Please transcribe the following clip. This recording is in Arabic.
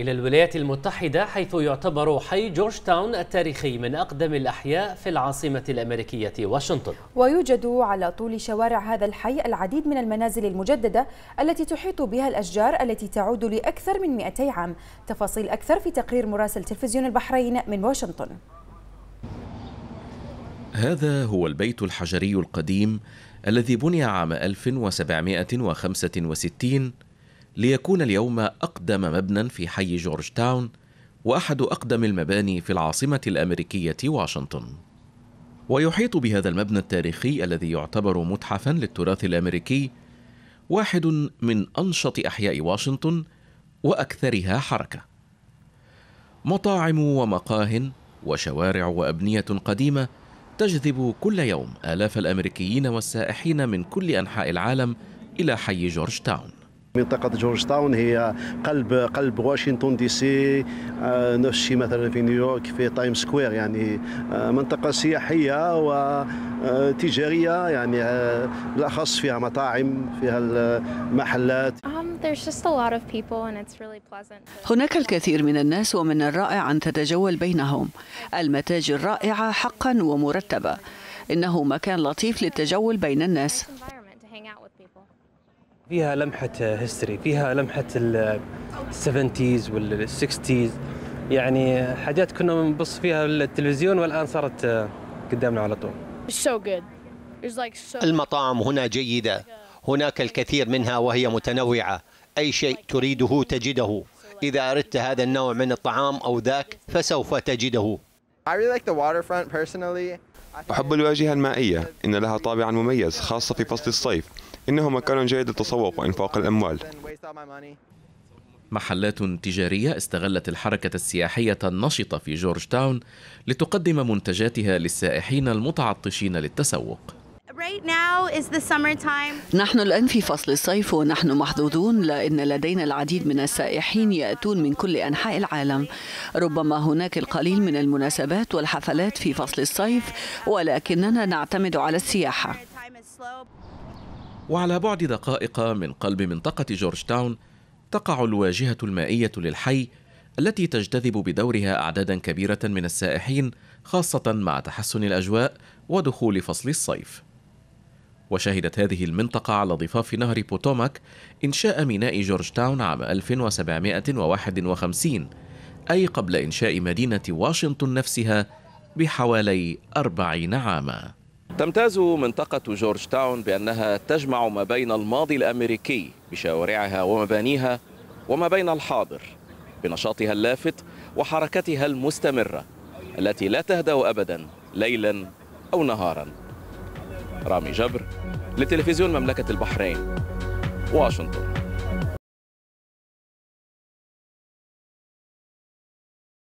إلى الولايات المتحدة حيث يعتبر حي جورج تاون التاريخي من أقدم الأحياء في العاصمة الأمريكية واشنطن ويوجد على طول شوارع هذا الحي العديد من المنازل المجددة التي تحيط بها الأشجار التي تعود لأكثر من 200 عام تفاصيل أكثر في تقرير مراسل تلفزيون البحرين من واشنطن هذا هو البيت الحجري القديم الذي بني عام 1765 ليكون اليوم أقدم مبنى في حي جورج تاون وأحد أقدم المباني في العاصمة الأمريكية واشنطن. ويحيط بهذا المبنى التاريخي الذي يعتبر متحفا للتراث الأمريكي واحد من أنشط أحياء واشنطن وأكثرها حركة. مطاعم ومقاه وشوارع وأبنية قديمة تجذب كل يوم آلاف الأمريكيين والسائحين من كل أنحاء العالم إلى حي جورج تاون. منطقه جورج تاون هي قلب قلب واشنطن دي سي آه، نفس الشيء مثلا في نيويورك في تايم سكوير يعني آه، منطقه سياحيه وتجاريه آه، يعني بالاخص فيها مطاعم فيها المحلات um، هناك الكثير من الناس ومن الرائع أن تتجول بينهم المتاجر رائعة حقا ومرتبة إنه مكان لطيف للتجول بين الناس فيها لمحة هيستوري فيها لمحة السفنتيز والسكستيز يعني حاجات كنا نبص فيها التلفزيون والآن صارت قدامنا على طول المطاعم هنا جيدة هناك الكثير منها وهي متنوعة أي شيء تريده تجده إذا أردت هذا النوع من الطعام أو ذاك فسوف تجده أحب الواجهة المائية إن لها طابعا مميز خاصة في فصل الصيف إنه مكان جيد للتسوق وإنفاق الأموال محلات تجارية استغلت الحركة السياحية النشطة في جورج تاون لتقدم منتجاتها للسائحين المتعطشين للتسوق نحن الآن في فصل الصيف ونحن محظوظون لأن لدينا العديد من السائحين يأتون من كل أنحاء العالم ربما هناك القليل من المناسبات والحفلات في فصل الصيف ولكننا نعتمد على السياحة وعلى بعد دقائق من قلب منطقة جورج تاون تقع الواجهة المائية للحي التي تجتذب بدورها أعدادا كبيرة من السائحين خاصة مع تحسن الأجواء ودخول فصل الصيف. وشهدت هذه المنطقة على ضفاف نهر بوتوماك إنشاء ميناء جورج تاون عام 1751 أي قبل إنشاء مدينة واشنطن نفسها بحوالي أربعين عاماً. تمتاز منطقة جورج تاون بأنها تجمع ما بين الماضي الأمريكي بشوارعها ومبانيها وما بين الحاضر بنشاطها اللافت وحركتها المستمرة التي لا تهدأ أبدا ليلا أو نهارا رامي جبر لتلفزيون مملكة البحرين واشنطن